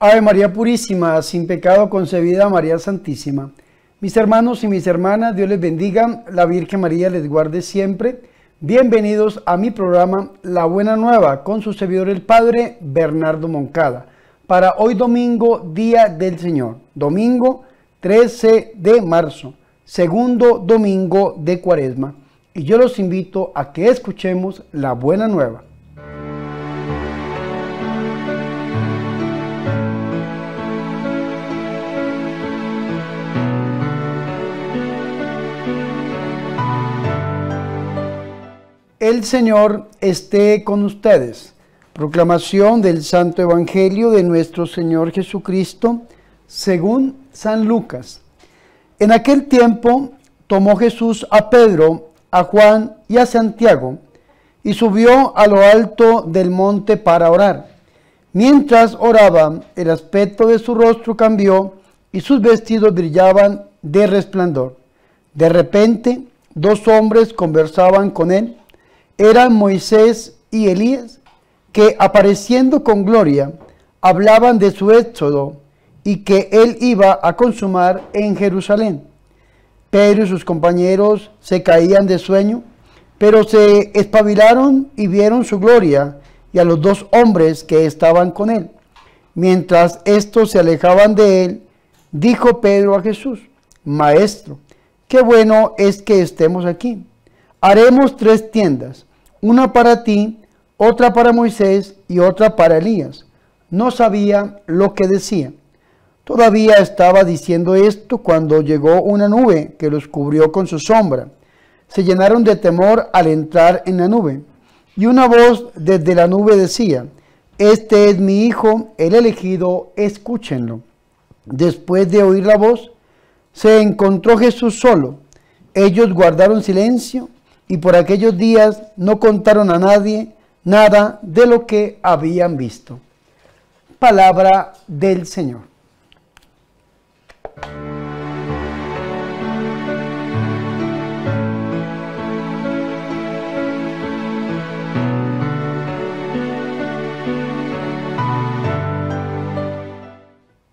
Ave María Purísima, sin pecado concebida, María Santísima. Mis hermanos y mis hermanas, Dios les bendiga, la Virgen María les guarde siempre. Bienvenidos a mi programa La Buena Nueva con su servidor el Padre Bernardo Moncada. Para hoy domingo, Día del Señor, domingo 13 de marzo, segundo domingo de Cuaresma. Y yo los invito a que escuchemos la Buena Nueva. El Señor esté con ustedes. Proclamación del Santo Evangelio de nuestro Señor Jesucristo según San Lucas. En aquel tiempo tomó Jesús a Pedro, a Juan y a Santiago y subió a lo alto del monte para orar. Mientras oraba, el aspecto de su rostro cambió y sus vestidos brillaban de resplandor. De repente, dos hombres conversaban con él eran Moisés y Elías, que apareciendo con gloria, hablaban de su éxodo y que él iba a consumar en Jerusalén. Pedro y sus compañeros se caían de sueño, pero se espabilaron y vieron su gloria y a los dos hombres que estaban con él. Mientras estos se alejaban de él, dijo Pedro a Jesús, Maestro, qué bueno es que estemos aquí. Haremos tres tiendas, una para ti, otra para Moisés y otra para Elías. No sabía lo que decía. Todavía estaba diciendo esto cuando llegó una nube que los cubrió con su sombra. Se llenaron de temor al entrar en la nube. Y una voz desde la nube decía, Este es mi hijo, el elegido, escúchenlo. Después de oír la voz, se encontró Jesús solo. Ellos guardaron silencio y por aquellos días no contaron a nadie nada de lo que habían visto. Palabra del Señor.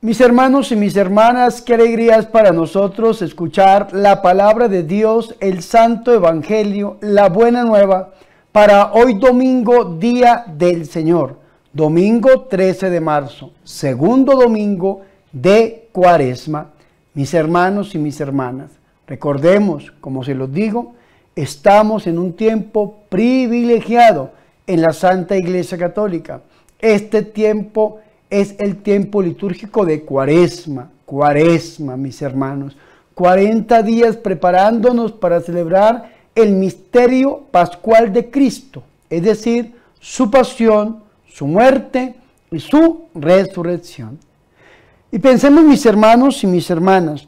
Mis hermanos y mis hermanas, qué alegría es para nosotros escuchar la palabra de Dios, el Santo Evangelio, la buena nueva, para hoy domingo, día del Señor, domingo 13 de marzo, segundo domingo de Cuaresma. Mis hermanos y mis hermanas, recordemos, como se los digo, estamos en un tiempo privilegiado en la Santa Iglesia Católica. Este tiempo es el tiempo litúrgico de cuaresma, cuaresma, mis hermanos. 40 días preparándonos para celebrar el misterio pascual de Cristo, es decir, su pasión, su muerte y su resurrección. Y pensemos, mis hermanos y mis hermanas,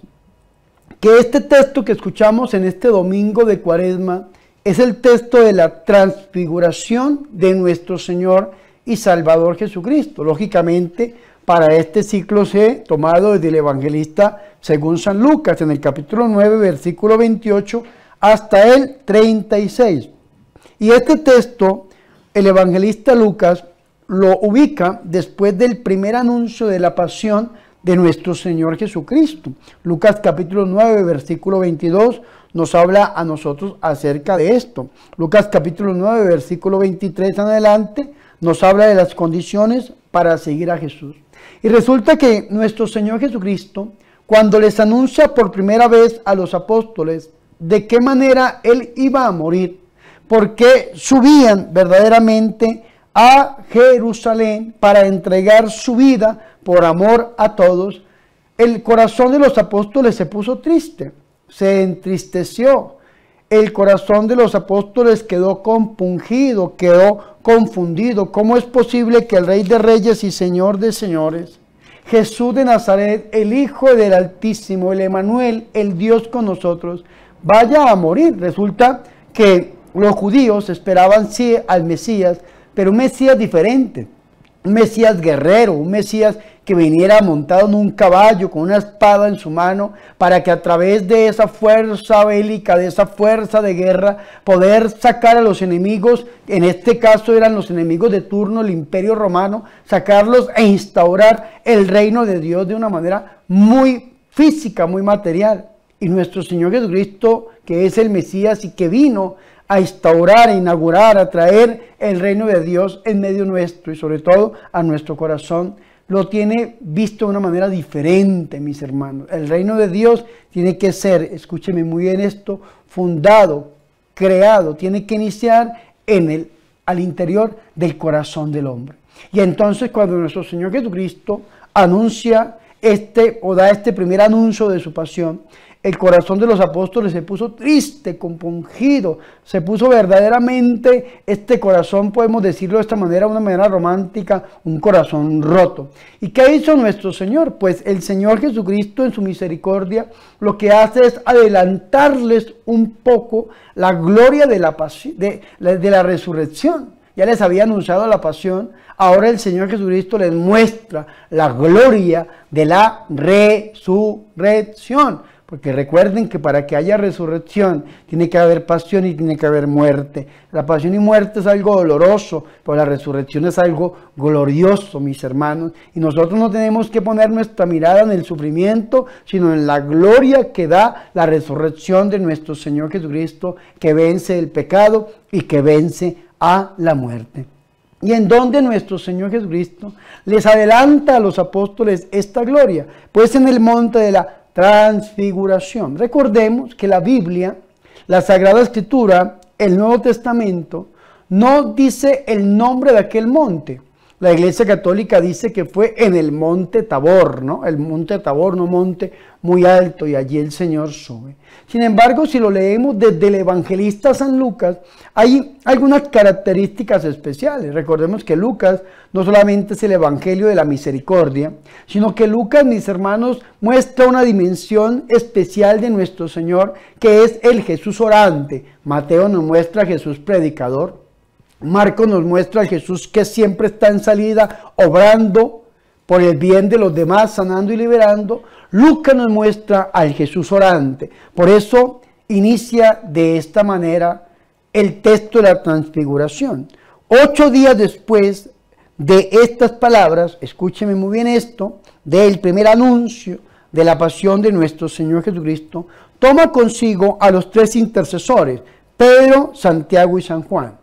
que este texto que escuchamos en este domingo de cuaresma es el texto de la transfiguración de nuestro Señor y Salvador Jesucristo. Lógicamente, para este ciclo C, tomado desde el evangelista según San Lucas, en el capítulo 9, versículo 28 hasta el 36. Y este texto, el evangelista Lucas lo ubica después del primer anuncio de la pasión de nuestro Señor Jesucristo. Lucas capítulo 9, versículo 22 nos habla a nosotros acerca de esto. Lucas capítulo 9, versículo 23 en adelante nos habla de las condiciones para seguir a Jesús. Y resulta que nuestro Señor Jesucristo, cuando les anuncia por primera vez a los apóstoles de qué manera Él iba a morir, porque subían verdaderamente a Jerusalén para entregar su vida por amor a todos, el corazón de los apóstoles se puso triste, se entristeció, el corazón de los apóstoles quedó compungido, quedó confundido. ¿Cómo es posible que el Rey de Reyes y Señor de Señores, Jesús de Nazaret, el Hijo del Altísimo, el Emanuel, el Dios con nosotros, vaya a morir? Resulta que los judíos esperaban sí al Mesías, pero un Mesías diferente un Mesías guerrero, un Mesías que viniera montado en un caballo con una espada en su mano, para que a través de esa fuerza bélica, de esa fuerza de guerra, poder sacar a los enemigos, en este caso eran los enemigos de turno, el imperio romano, sacarlos e instaurar el reino de Dios de una manera muy física, muy material. Y nuestro Señor Jesucristo, que es el Mesías y que vino a instaurar, a inaugurar, a traer el reino de Dios en medio nuestro y sobre todo a nuestro corazón, lo tiene visto de una manera diferente, mis hermanos. El reino de Dios tiene que ser, escúcheme muy bien esto, fundado, creado, tiene que iniciar en el, al interior del corazón del hombre. Y entonces cuando nuestro Señor Jesucristo anuncia este o da este primer anuncio de su pasión, el corazón de los apóstoles se puso triste, compungido, se puso verdaderamente este corazón, podemos decirlo de esta manera, una manera romántica, un corazón roto. ¿Y qué hizo nuestro Señor? Pues el Señor Jesucristo en su misericordia lo que hace es adelantarles un poco la gloria de la, de la resurrección ya les había anunciado la pasión, ahora el Señor Jesucristo les muestra la gloria de la resurrección. Porque recuerden que para que haya resurrección tiene que haber pasión y tiene que haber muerte. La pasión y muerte es algo doloroso, pero la resurrección es algo glorioso, mis hermanos. Y nosotros no tenemos que poner nuestra mirada en el sufrimiento, sino en la gloria que da la resurrección de nuestro Señor Jesucristo, que vence el pecado y que vence a la muerte. Y en donde nuestro Señor Jesucristo les adelanta a los apóstoles esta gloria, pues en el monte de la transfiguración. Recordemos que la Biblia, la Sagrada Escritura, el Nuevo Testamento, no dice el nombre de aquel monte. La Iglesia Católica dice que fue en el monte Tabor, ¿no? El monte Tabor, no monte muy alto, y allí el Señor sube. Sin embargo, si lo leemos desde el evangelista San Lucas, hay algunas características especiales. Recordemos que Lucas no solamente es el evangelio de la misericordia, sino que Lucas, mis hermanos, muestra una dimensión especial de nuestro Señor, que es el Jesús orante. Mateo nos muestra a Jesús predicador. Marco nos muestra al Jesús que siempre está en salida, obrando por el bien de los demás, sanando y liberando. Lucas nos muestra al Jesús orante. Por eso inicia de esta manera el texto de la transfiguración. Ocho días después de estas palabras, escúcheme muy bien esto, del primer anuncio de la pasión de nuestro Señor Jesucristo, toma consigo a los tres intercesores, Pedro, Santiago y San Juan.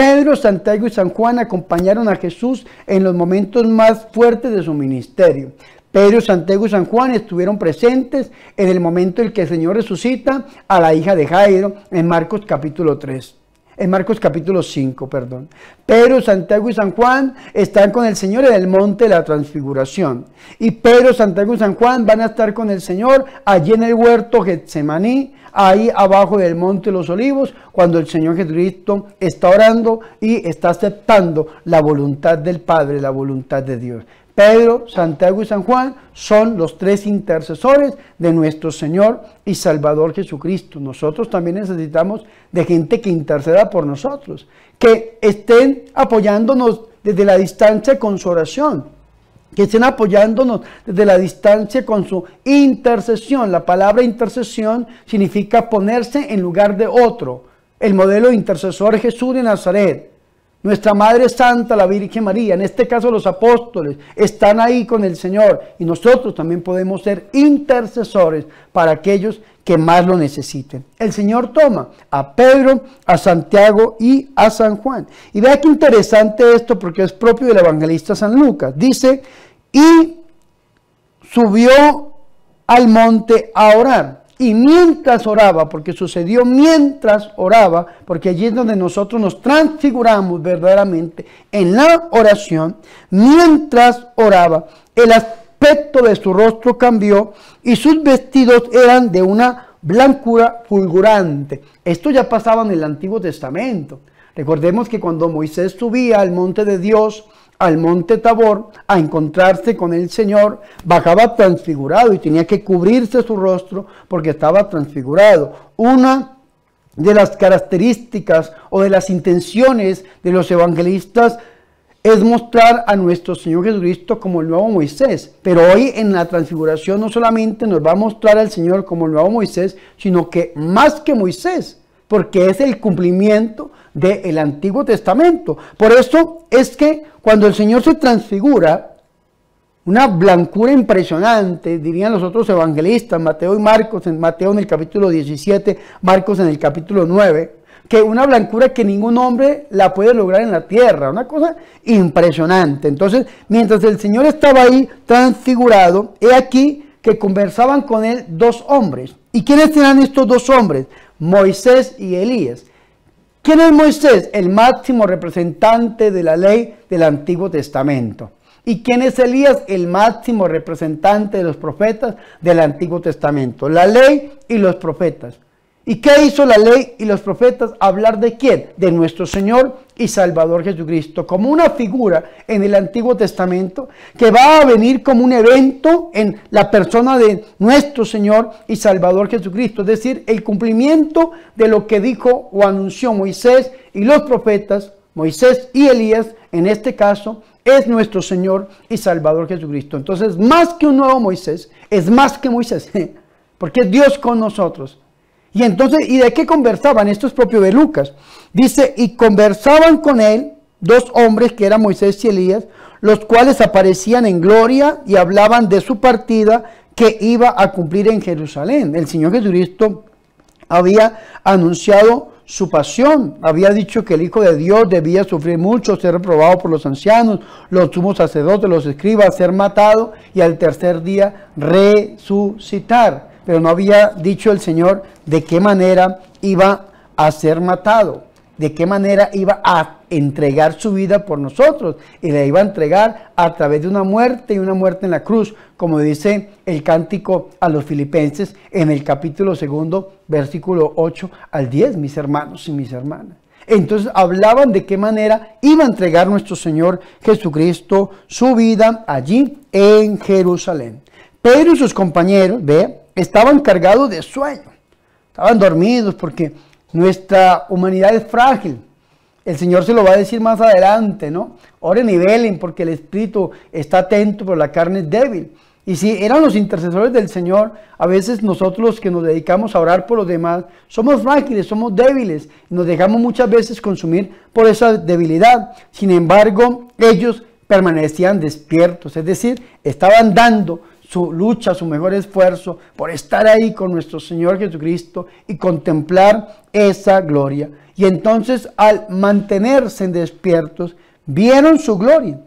Pedro, Santiago y San Juan acompañaron a Jesús en los momentos más fuertes de su ministerio. Pedro, Santiago y San Juan estuvieron presentes en el momento en que el Señor resucita a la hija de Jairo en Marcos capítulo 3 en Marcos capítulo 5, perdón. Pedro, Santiago y San Juan están con el Señor en el monte de la transfiguración. Y Pedro, Santiago y San Juan van a estar con el Señor allí en el huerto Getsemaní, ahí abajo del monte de los olivos, cuando el Señor Jesucristo está orando y está aceptando la voluntad del Padre, la voluntad de Dios. Pedro, Santiago y San Juan son los tres intercesores de nuestro Señor y Salvador Jesucristo. Nosotros también necesitamos de gente que interceda por nosotros, que estén apoyándonos desde la distancia con su oración que estén apoyándonos desde la distancia con su intercesión. La palabra intercesión significa ponerse en lugar de otro. El modelo de intercesor es Jesús de Nazaret. Nuestra Madre Santa, la Virgen María, en este caso los apóstoles, están ahí con el Señor y nosotros también podemos ser intercesores para aquellos que más lo necesiten. El Señor toma a Pedro, a Santiago y a San Juan. Y vea qué interesante esto porque es propio del evangelista San Lucas. Dice, y subió al monte a orar. Y mientras oraba, porque sucedió mientras oraba, porque allí es donde nosotros nos transfiguramos verdaderamente en la oración, mientras oraba, el aspecto de su rostro cambió y sus vestidos eran de una blancura fulgurante. Esto ya pasaba en el Antiguo Testamento. Recordemos que cuando Moisés subía al monte de Dios, al monte Tabor, a encontrarse con el Señor, bajaba transfigurado y tenía que cubrirse su rostro porque estaba transfigurado. Una de las características o de las intenciones de los evangelistas es mostrar a nuestro Señor Jesucristo como el nuevo Moisés. Pero hoy en la transfiguración no solamente nos va a mostrar al Señor como el nuevo Moisés, sino que más que Moisés, porque es el cumplimiento del Antiguo Testamento. Por eso es que cuando el Señor se transfigura, una blancura impresionante, dirían los otros evangelistas, Mateo y Marcos, en Mateo en el capítulo 17, Marcos en el capítulo 9, que una blancura que ningún hombre la puede lograr en la tierra, una cosa impresionante. Entonces, mientras el Señor estaba ahí transfigurado, he aquí que conversaban con él dos hombres. ¿Y quiénes eran estos dos hombres? Moisés y Elías. ¿Quién es Moisés? El máximo representante de la ley del Antiguo Testamento. ¿Y quién es Elías? El máximo representante de los profetas del Antiguo Testamento. La ley y los profetas. ¿Y qué hizo la ley y los profetas? Hablar de quién? De nuestro Señor y Salvador Jesucristo, como una figura en el Antiguo Testamento que va a venir como un evento en la persona de nuestro Señor y Salvador Jesucristo, es decir, el cumplimiento de lo que dijo o anunció Moisés y los profetas, Moisés y Elías, en este caso, es nuestro Señor y Salvador Jesucristo. Entonces, más que un nuevo Moisés, es más que Moisés, porque es Dios con nosotros. Y entonces, ¿y de qué conversaban? Esto es propio de Lucas. Dice, y conversaban con él dos hombres que eran Moisés y Elías, los cuales aparecían en gloria y hablaban de su partida que iba a cumplir en Jerusalén. El Señor Jesucristo había anunciado su pasión. Había dicho que el Hijo de Dios debía sufrir mucho, ser reprobado por los ancianos, los sumos sacerdotes, los escribas, ser matado y al tercer día resucitar pero no había dicho el Señor de qué manera iba a ser matado, de qué manera iba a entregar su vida por nosotros. Y la iba a entregar a través de una muerte y una muerte en la cruz, como dice el cántico a los filipenses en el capítulo segundo, versículo 8 al 10, mis hermanos y mis hermanas. Entonces hablaban de qué manera iba a entregar nuestro Señor Jesucristo su vida allí en Jerusalén. Pedro y sus compañeros, ve, estaban cargados de sueño, estaban dormidos porque nuestra humanidad es frágil. El Señor se lo va a decir más adelante, ¿no? Oren y velen porque el espíritu está atento, pero la carne es débil. Y si eran los intercesores del Señor, a veces nosotros los que nos dedicamos a orar por los demás, somos frágiles, somos débiles, nos dejamos muchas veces consumir por esa debilidad. Sin embargo, ellos permanecían despiertos, es decir, estaban dando su lucha, su mejor esfuerzo por estar ahí con nuestro Señor Jesucristo y contemplar esa gloria. Y entonces al mantenerse despiertos, vieron su gloria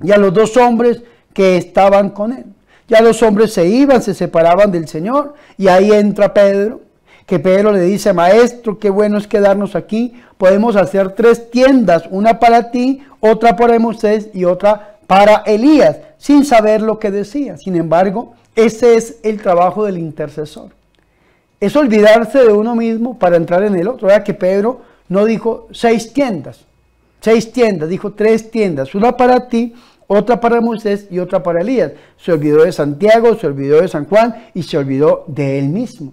y a los dos hombres que estaban con él. Ya los hombres se iban, se separaban del Señor y ahí entra Pedro, que Pedro le dice, maestro, qué bueno es quedarnos aquí, podemos hacer tres tiendas, una para ti, otra para Moisés y otra para Elías sin saber lo que decía. Sin embargo, ese es el trabajo del intercesor. Es olvidarse de uno mismo para entrar en el otro. Vea que Pedro no dijo seis tiendas, seis tiendas, dijo tres tiendas, una para ti, otra para Moisés y otra para Elías. Se olvidó de Santiago, se olvidó de San Juan y se olvidó de él mismo.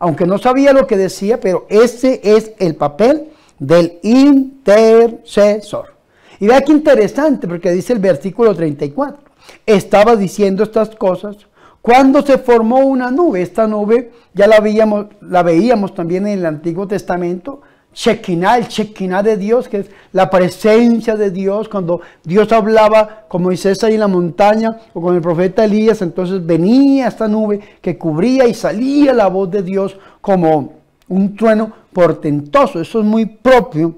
Aunque no sabía lo que decía, pero ese es el papel del intercesor. Y vea qué interesante, porque dice el versículo 34. Estaba diciendo estas cosas cuando se formó una nube. Esta nube ya la, veíamos, la veíamos también en el Antiguo Testamento. Shekinah, el Shekinah de Dios, que es la presencia de Dios. Cuando Dios hablaba con Moisés ahí en la montaña o con el profeta Elías, entonces venía esta nube que cubría y salía la voz de Dios como un trueno portentoso. Eso es muy propio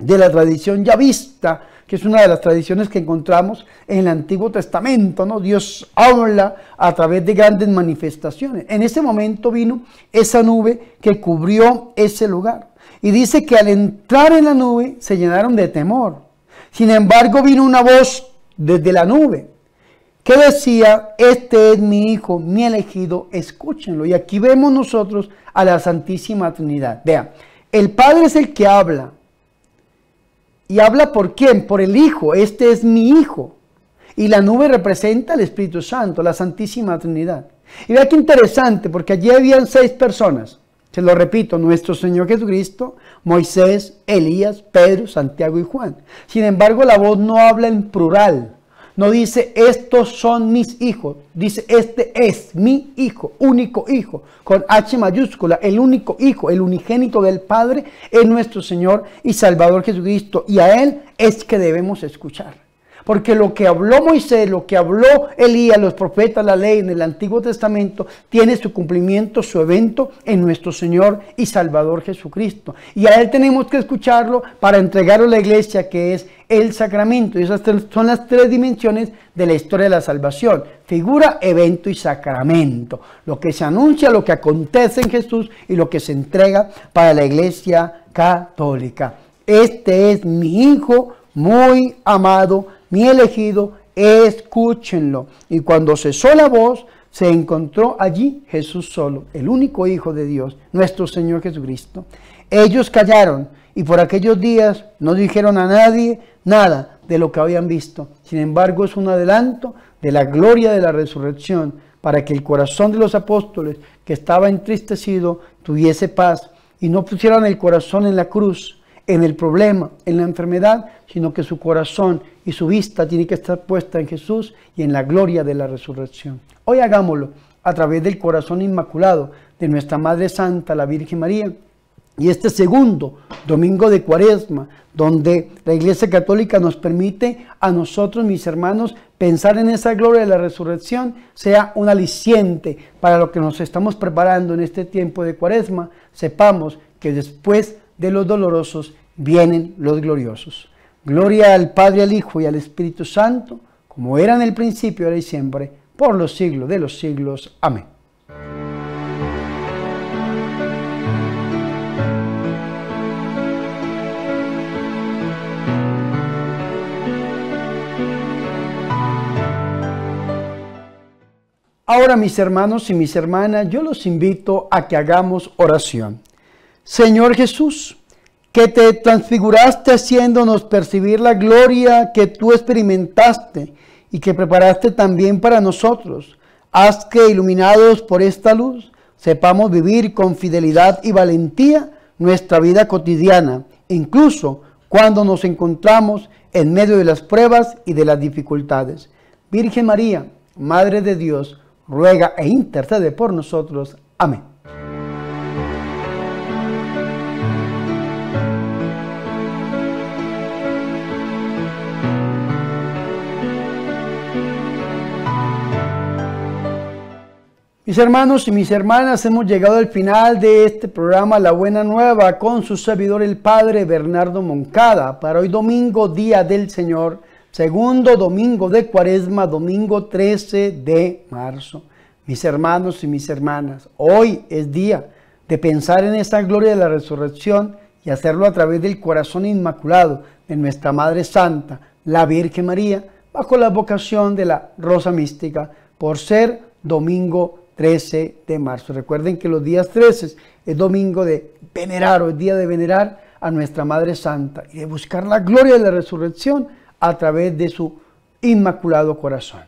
de la tradición ya vista, que es una de las tradiciones que encontramos en el Antiguo Testamento, ¿no? Dios habla a través de grandes manifestaciones. En ese momento vino esa nube que cubrió ese lugar. Y dice que al entrar en la nube se llenaron de temor. Sin embargo, vino una voz desde la nube que decía, este es mi hijo, mi elegido, escúchenlo. Y aquí vemos nosotros a la Santísima Trinidad. Vean, el Padre es el que habla, ¿Y habla por quién? Por el Hijo. Este es mi Hijo. Y la nube representa al Espíritu Santo, la Santísima Trinidad. Y vea qué interesante, porque allí habían seis personas. Se lo repito, nuestro Señor Jesucristo, Moisés, Elías, Pedro, Santiago y Juan. Sin embargo, la voz no habla en plural, no dice, estos son mis hijos. Dice, este es mi hijo, único hijo, con H mayúscula, el único hijo, el unigénito del Padre, es nuestro Señor y Salvador Jesucristo. Y a Él es que debemos escuchar. Porque lo que habló Moisés, lo que habló Elías, los profetas, la ley en el Antiguo Testamento, tiene su cumplimiento, su evento en nuestro Señor y Salvador Jesucristo. Y a Él tenemos que escucharlo para entregarlo a la iglesia, que es el sacramento. Y esas son las tres dimensiones de la historia de la salvación. Figura, evento y sacramento. Lo que se anuncia, lo que acontece en Jesús y lo que se entrega para la iglesia católica. Este es mi Hijo muy amado mi elegido, escúchenlo. Y cuando cesó la voz, se encontró allí Jesús solo, el único Hijo de Dios, nuestro Señor Jesucristo. Ellos callaron y por aquellos días no dijeron a nadie nada de lo que habían visto. Sin embargo, es un adelanto de la gloria de la resurrección para que el corazón de los apóstoles, que estaba entristecido, tuviese paz y no pusieran el corazón en la cruz en el problema, en la enfermedad, sino que su corazón y su vista tiene que estar puesta en Jesús y en la gloria de la resurrección. Hoy hagámoslo a través del corazón inmaculado de nuestra Madre Santa, la Virgen María. Y este segundo domingo de cuaresma, donde la Iglesia Católica nos permite a nosotros, mis hermanos, pensar en esa gloria de la resurrección, sea un aliciente para lo que nos estamos preparando en este tiempo de cuaresma. Sepamos que después de los dolorosos vienen los gloriosos. Gloria al Padre, al Hijo y al Espíritu Santo, como era en el principio, ahora y siempre, por los siglos de los siglos. Amén. Ahora mis hermanos y mis hermanas, yo los invito a que hagamos oración. Señor Jesús, que te transfiguraste haciéndonos percibir la gloria que tú experimentaste y que preparaste también para nosotros. Haz que, iluminados por esta luz, sepamos vivir con fidelidad y valentía nuestra vida cotidiana, incluso cuando nos encontramos en medio de las pruebas y de las dificultades. Virgen María, Madre de Dios, ruega e intercede por nosotros. Amén. Mis hermanos y mis hermanas, hemos llegado al final de este programa La Buena Nueva con su servidor el Padre Bernardo Moncada para hoy domingo, Día del Señor, segundo domingo de Cuaresma, domingo 13 de marzo. Mis hermanos y mis hermanas, hoy es día de pensar en esa gloria de la resurrección y hacerlo a través del corazón inmaculado de nuestra Madre Santa, la Virgen María, bajo la vocación de la Rosa Mística, por ser domingo 13 de marzo. Recuerden que los días 13 es domingo de venerar o es día de venerar a nuestra Madre Santa y de buscar la gloria de la resurrección a través de su inmaculado corazón.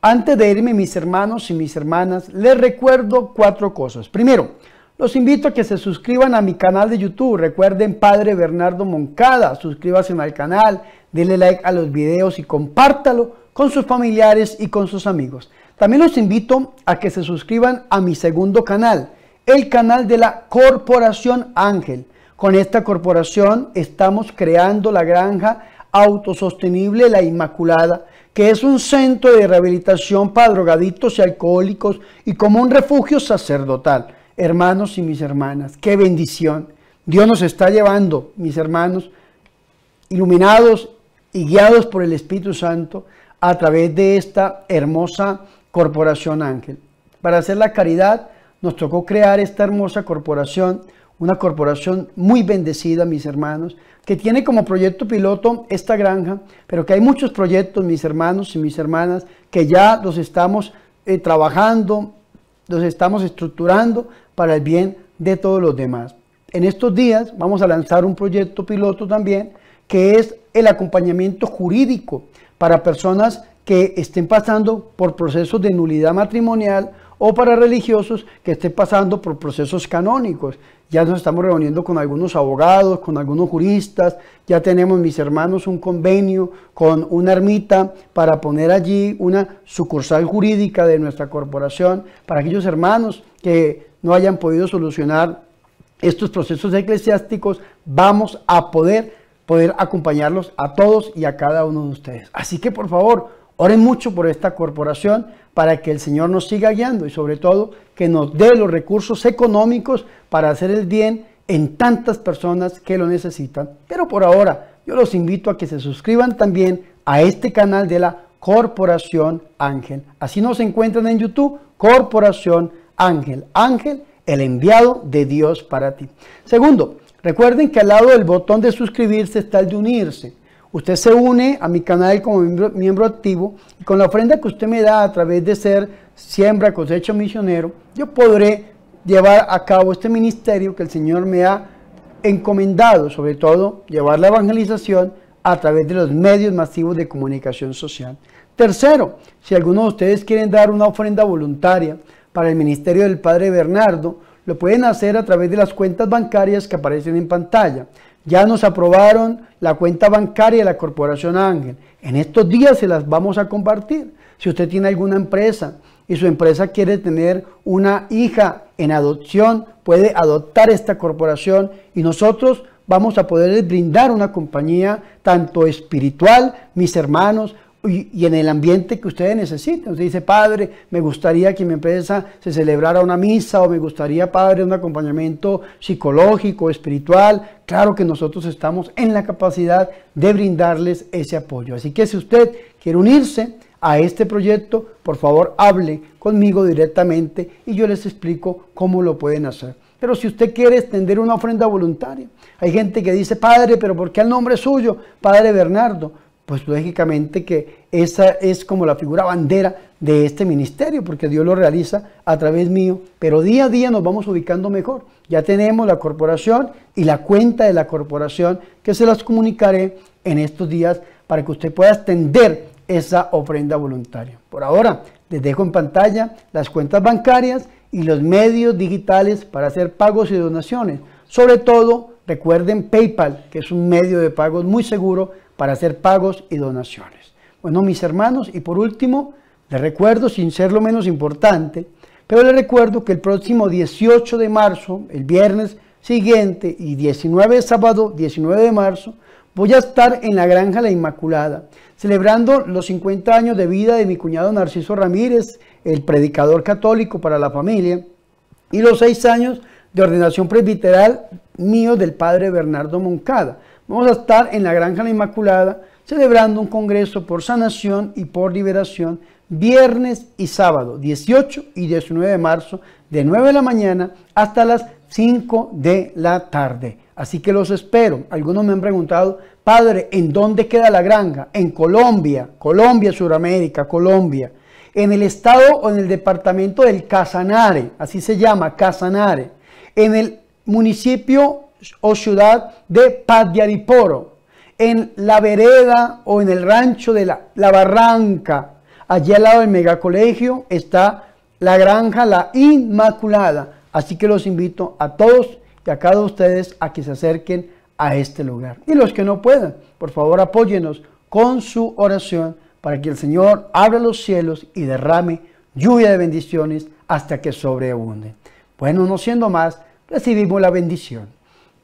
Antes de irme, mis hermanos y mis hermanas, les recuerdo cuatro cosas. Primero, los invito a que se suscriban a mi canal de YouTube. Recuerden Padre Bernardo Moncada. Suscríbanse al canal, denle like a los videos y compártalo con sus familiares y con sus amigos. También los invito a que se suscriban a mi segundo canal, el canal de la Corporación Ángel. Con esta corporación estamos creando la granja autosostenible La Inmaculada, que es un centro de rehabilitación para drogadictos y alcohólicos y como un refugio sacerdotal. Hermanos y mis hermanas, qué bendición. Dios nos está llevando, mis hermanos, iluminados y guiados por el Espíritu Santo a través de esta hermosa Corporación Ángel. Para hacer la caridad nos tocó crear esta hermosa corporación, una corporación muy bendecida, mis hermanos, que tiene como proyecto piloto esta granja, pero que hay muchos proyectos, mis hermanos y mis hermanas, que ya los estamos eh, trabajando, los estamos estructurando para el bien de todos los demás. En estos días vamos a lanzar un proyecto piloto también, que es el acompañamiento jurídico para personas que estén pasando por procesos de nulidad matrimonial o para religiosos que estén pasando por procesos canónicos. Ya nos estamos reuniendo con algunos abogados, con algunos juristas, ya tenemos mis hermanos un convenio con una ermita para poner allí una sucursal jurídica de nuestra corporación para aquellos hermanos que no hayan podido solucionar estos procesos eclesiásticos, vamos a poder poder acompañarlos a todos y a cada uno de ustedes. Así que por favor, Oren mucho por esta corporación para que el Señor nos siga guiando y sobre todo que nos dé los recursos económicos para hacer el bien en tantas personas que lo necesitan. Pero por ahora, yo los invito a que se suscriban también a este canal de la Corporación Ángel. Así nos encuentran en YouTube, Corporación Ángel. Ángel, el enviado de Dios para ti. Segundo, recuerden que al lado del botón de suscribirse está el de unirse. Usted se une a mi canal como miembro, activo y con la ofrenda que usted me da a través de ser siembra, cosecha, misionero, yo podré llevar a cabo este ministerio que el Señor me ha encomendado, sobre todo llevar la evangelización a través de los medios masivos de comunicación social. Tercero, si alguno de ustedes quieren dar una ofrenda voluntaria para el ministerio del Padre Bernardo, lo pueden hacer a través de las cuentas bancarias que aparecen en pantalla. Ya nos aprobaron la cuenta bancaria de la Corporación Ángel. En estos días se las vamos a compartir. Si usted tiene alguna empresa y su empresa quiere tener una hija en adopción, puede adoptar esta corporación y nosotros vamos a poder brindar una compañía tanto espiritual, mis hermanos, y, en el ambiente que ustedes necesiten. Usted dice, Padre, me gustaría que mi empresa se celebrara una misa o me gustaría, Padre, un acompañamiento psicológico, espiritual. Claro que nosotros estamos en la capacidad de brindarles ese apoyo. Así que si usted quiere unirse a este proyecto, por favor hable conmigo directamente y yo les explico cómo lo pueden hacer. Pero si usted quiere extender una ofrenda voluntaria, hay gente que dice, Padre, pero ¿por qué el nombre suyo? Padre Bernardo pues lógicamente que esa es como la figura bandera de este ministerio, porque Dios lo realiza a través mío, pero día a día nos vamos ubicando mejor. Ya tenemos la corporación y la cuenta de la corporación que se las comunicaré en estos días para que usted pueda extender esa ofrenda voluntaria. Por ahora, les dejo en pantalla las cuentas bancarias y los medios digitales para hacer pagos y donaciones. Sobre todo, recuerden PayPal, que es un medio de pagos muy seguro para hacer pagos y donaciones. Bueno, mis hermanos, y por último, les recuerdo, sin ser lo menos importante, pero les recuerdo que el próximo 18 de marzo, el viernes siguiente, y 19 de sábado, 19 de marzo, voy a estar en la Granja La Inmaculada, celebrando los 50 años de vida de mi cuñado Narciso Ramírez, el predicador católico para la familia, y los 6 años de ordenación presbiteral mío del padre Bernardo Moncada. Vamos a estar en la Granja la Inmaculada celebrando un congreso por sanación y por liberación viernes y sábado, 18 y 19 de marzo, de 9 de la mañana hasta las 5 de la tarde. Así que los espero. Algunos me han preguntado, padre, ¿en dónde queda la granja? En Colombia, Colombia, Sudamérica, Colombia. En el estado o en el departamento del Casanare, así se llama, Casanare. En el municipio o ciudad de Padyariporo, en la vereda o en el rancho de la, barranca. Allí al lado del megacolegio está la granja La Inmaculada. Así que los invito a todos y a cada uno de ustedes a que se acerquen a este lugar. Y los que no puedan, por favor apóyenos con su oración para que el Señor abra los cielos y derrame lluvia de bendiciones hasta que sobreabunde. Bueno, no siendo más, recibimos la bendición.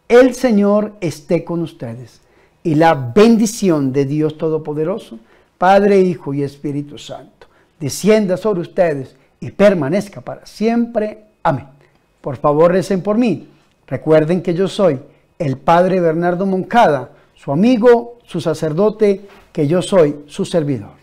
El Señor esté con ustedes y la bendición de Dios Todopoderoso, Padre, Hijo y Espíritu Santo, descienda sobre ustedes y permanezca para siempre. Amén. Por favor, recen por mí. Recuerden que yo soy el Padre Bernardo Moncada, su amigo, su sacerdote, que yo soy su servidor.